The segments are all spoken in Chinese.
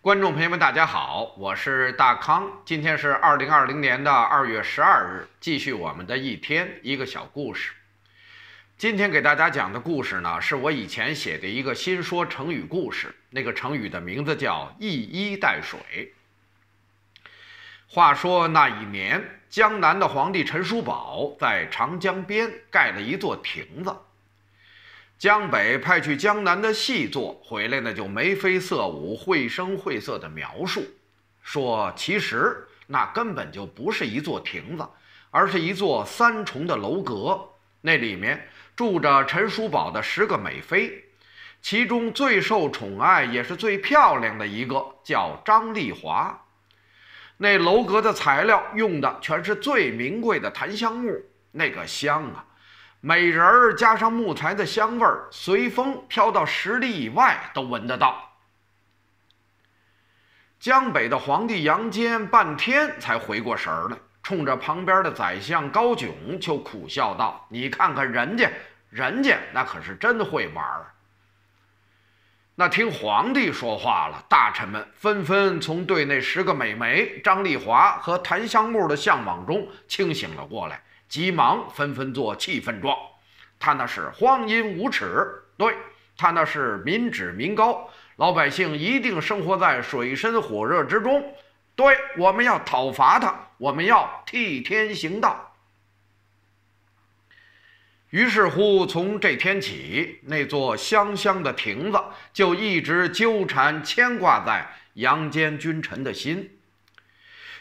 观众朋友们，大家好，我是大康。今天是二零二零年的二月十二日，继续我们的一天一个小故事。今天给大家讲的故事呢，是我以前写的一个新说成语故事。那个成语的名字叫“一衣带水”。话说那一年，江南的皇帝陈叔宝在长江边盖了一座亭子。江北派去江南的细作回来呢，就眉飞色舞、绘声绘色的描述，说其实那根本就不是一座亭子，而是一座三重的楼阁。那里面住着陈叔宝的十个美妃，其中最受宠爱也是最漂亮的一个叫张丽华。那楼阁的材料用的全是最名贵的檀香木，那个香啊！美人儿加上木材的香味儿，随风飘到十里以外都闻得到。江北的皇帝杨坚半天才回过神来，冲着旁边的宰相高炯就苦笑道：“你看看人家，人家那可是真会玩。”那听皇帝说话了，大臣们纷纷从对那十个美眉张丽华和檀香木的向往中清醒了过来。急忙纷纷做气氛状，他那是荒淫无耻，对他那是民脂民膏，老百姓一定生活在水深火热之中。对，我们要讨伐他，我们要替天行道。于是乎，从这天起，那座香香的亭子就一直纠缠牵挂在杨坚君臣的心，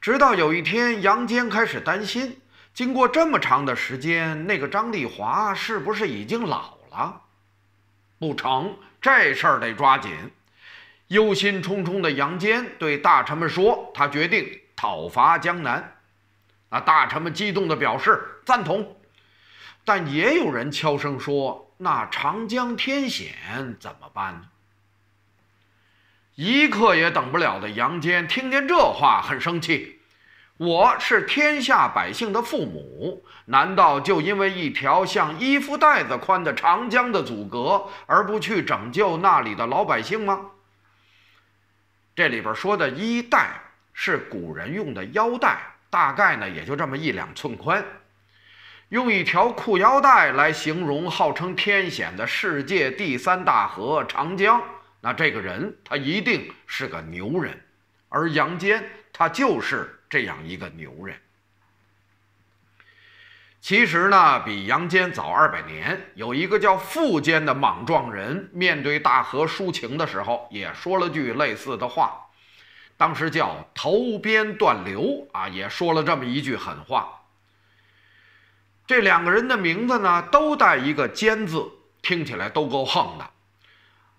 直到有一天，杨坚开始担心。经过这么长的时间，那个张丽华是不是已经老了？不成，这事儿得抓紧。忧心忡忡的杨坚对大臣们说：“他决定讨伐江南。”那大臣们激动地表示赞同，但也有人悄声说：“那长江天险怎么办呢？”一刻也等不了的杨坚听见这话，很生气。我是天下百姓的父母，难道就因为一条像衣服带子宽的长江的阻隔，而不去拯救那里的老百姓吗？这里边说的“衣带”是古人用的腰带，大概呢也就这么一两寸宽，用一条裤腰带来形容号称天险的世界第三大河长江，那这个人他一定是个牛人，而杨坚他就是。这样一个牛人，其实呢，比杨坚早二百年，有一个叫傅坚的莽撞人，面对大河抒情的时候，也说了句类似的话，当时叫“投鞭断流”啊，也说了这么一句狠话。这两个人的名字呢，都带一个“坚”字，听起来都够横的，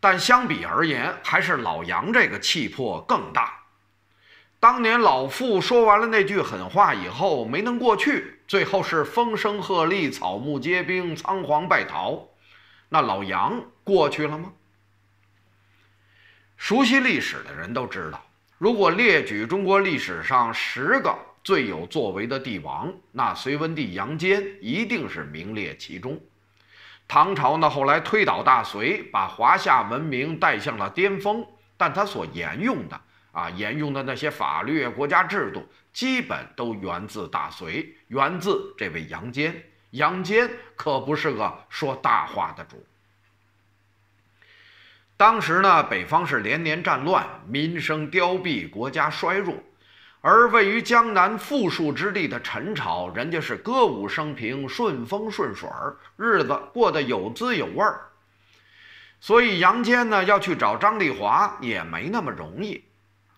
但相比而言，还是老杨这个气魄更大。当年老傅说完了那句狠话以后，没能过去，最后是风声鹤唳，草木皆兵，仓皇败逃。那老杨过去了吗？熟悉历史的人都知道，如果列举中国历史上十个最有作为的帝王，那隋文帝杨坚一定是名列其中。唐朝呢，后来推倒大隋，把华夏文明带向了巅峰，但他所沿用的。啊，沿用的那些法律、国家制度，基本都源自大隋，源自这位杨坚。杨坚可不是个说大话的主。当时呢，北方是连年战乱，民生凋敝，国家衰弱，而位于江南富庶之地的陈朝，人家是歌舞升平，顺风顺水，日子过得有滋有味儿。所以杨坚呢，要去找张丽华，也没那么容易。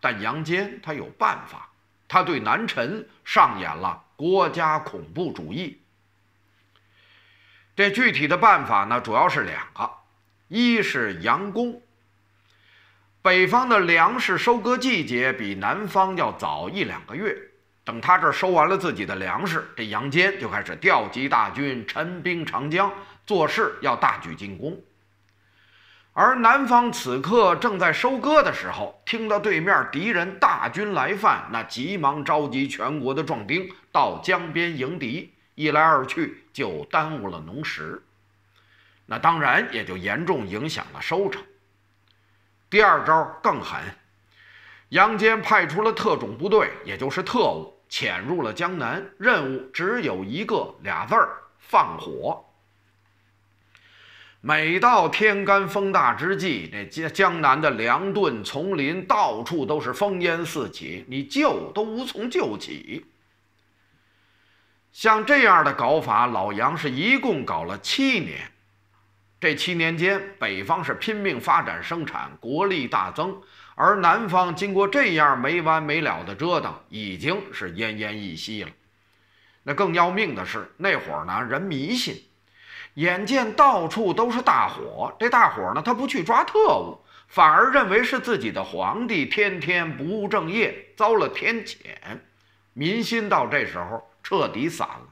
但杨坚他有办法，他对南陈上演了国家恐怖主义。这具体的办法呢，主要是两个，一是佯攻。北方的粮食收割季节比南方要早一两个月，等他这收完了自己的粮食，这杨坚就开始调集大军，陈兵长江，做事要大举进攻。而南方此刻正在收割的时候，听到对面敌人大军来犯，那急忙召集全国的壮丁到江边迎敌，一来二去就耽误了农时，那当然也就严重影响了收成。第二招更狠，杨坚派出了特种部队，也就是特务，潜入了江南，任务只有一个俩字儿：放火。每到天干风大之际，那江江南的粮顿丛林到处都是烽烟四起，你救都无从救起。像这样的搞法，老杨是一共搞了七年。这七年间，北方是拼命发展生产，国力大增；而南方经过这样没完没了的折腾，已经是奄奄一息了。那更要命的是，那会儿呢，人迷信。眼见到处都是大火，这大伙儿呢，他不去抓特务，反而认为是自己的皇帝天天不务正业，遭了天谴，民心到这时候彻底散了。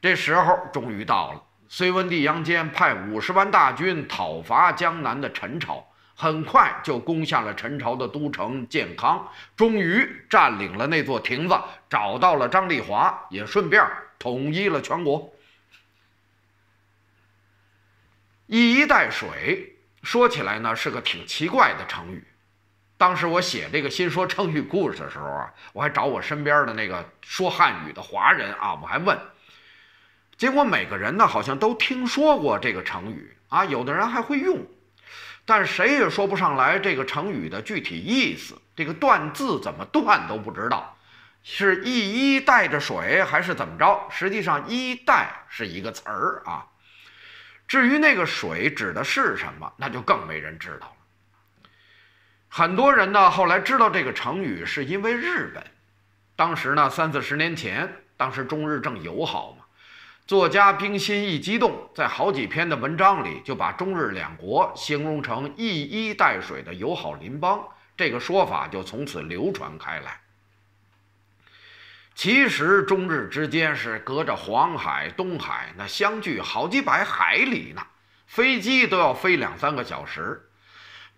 这时候终于到了，隋文帝杨坚派五十万大军讨伐江南的陈朝，很快就攻下了陈朝的都城建康，终于占领了那座亭子，找到了张丽华，也顺便统一了全国。一衣带水，说起来呢是个挺奇怪的成语。当时我写这个新说成语故事的时候啊，我还找我身边的那个说汉语的华人啊，我还问，结果每个人呢好像都听说过这个成语啊，有的人还会用，但谁也说不上来这个成语的具体意思，这个断字怎么断都不知道，是一衣带着水还是怎么着？实际上，衣带是一个词儿啊。至于那个水指的是什么，那就更没人知道了。很多人呢后来知道这个成语，是因为日本。当时呢三四十年前，当时中日正友好嘛。作家冰心一激动，在好几篇的文章里就把中日两国形容成一衣带水的友好邻邦，这个说法就从此流传开来。其实中日之间是隔着黄海、东海，那相距好几百海里呢，飞机都要飞两三个小时。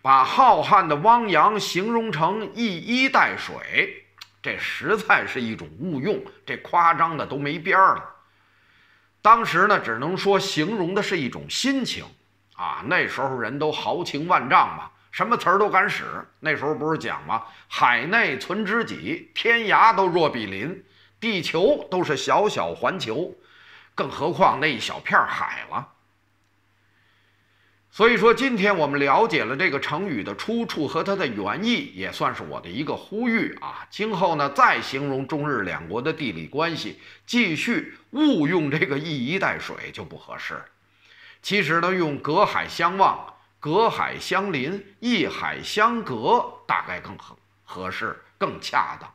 把浩瀚的汪洋形容成一衣带水，这实在是一种误用，这夸张的都没边儿了。当时呢，只能说形容的是一种心情啊，那时候人都豪情万丈嘛，什么词儿都敢使。那时候不是讲吗？海内存知己，天涯都若比邻。地球都是小小环球，更何况那一小片海了。所以说，今天我们了解了这个成语的出处和它的原意，也算是我的一个呼吁啊。今后呢，再形容中日两国的地理关系，继续误用这个“一衣带水”就不合适。其实呢，用“隔海相望”“隔海相邻”“一海相隔”大概更合合适、更恰当。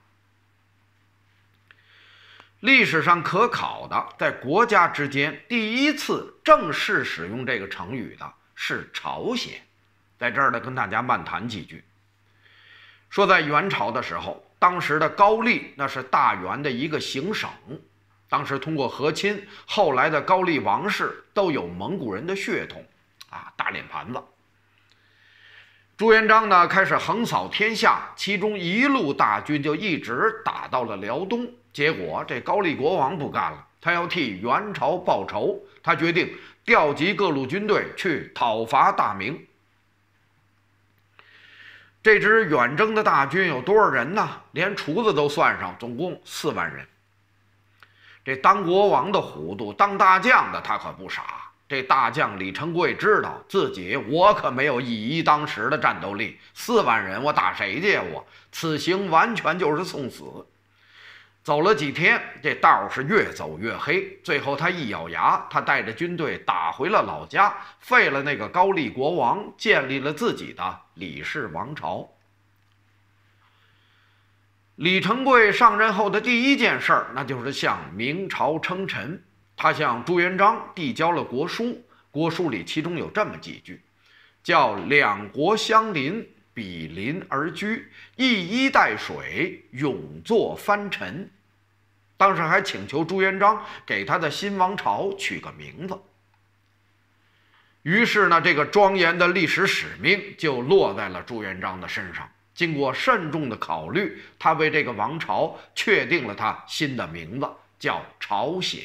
历史上可考的，在国家之间第一次正式使用这个成语的是朝鲜。在这儿呢，跟大家漫谈几句。说在元朝的时候，当时的高丽那是大元的一个行省，当时通过和亲，后来的高丽王室都有蒙古人的血统，啊，大脸盘子。朱元璋呢，开始横扫天下，其中一路大军就一直打到了辽东。结果，这高丽国王不干了，他要替元朝报仇。他决定调集各路军队去讨伐大明。这支远征的大军有多少人呢？连厨子都算上，总共四万人。这当国王的糊涂，当大将的他可不傻。这大将李成桂知道自己，我可没有以一当十的战斗力。四万人，我打谁去？我此行完全就是送死。走了几天，这道是越走越黑。最后他一咬牙，他带着军队打回了老家，废了那个高丽国王，建立了自己的李氏王朝。李成桂上任后的第一件事，那就是向明朝称臣。他向朱元璋递交了国书，国书里其中有这么几句：“叫两国相邻，比邻而居，一衣带水，永作藩臣。”当时还请求朱元璋给他的新王朝取个名字。于是呢，这个庄严的历史使命就落在了朱元璋的身上。经过慎重的考虑，他为这个王朝确定了他新的名字，叫朝鲜，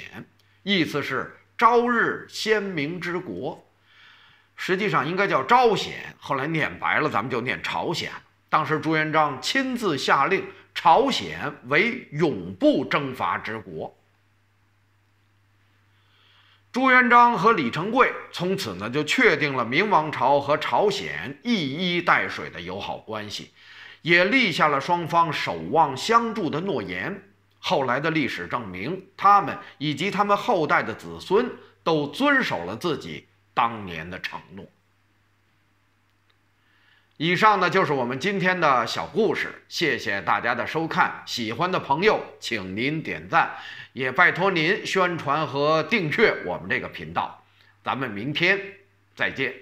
意思是朝日鲜明之国。实际上应该叫朝鲜，后来念白了，咱们就念朝鲜。当时朱元璋亲自下令。朝鲜为永不征伐之国。朱元璋和李成桂从此呢就确定了明王朝和朝鲜一衣带水的友好关系，也立下了双方守望相助的诺言。后来的历史证明，他们以及他们后代的子孙都遵守了自己当年的承诺。以上呢就是我们今天的小故事，谢谢大家的收看。喜欢的朋友，请您点赞，也拜托您宣传和订阅我们这个频道。咱们明天再见。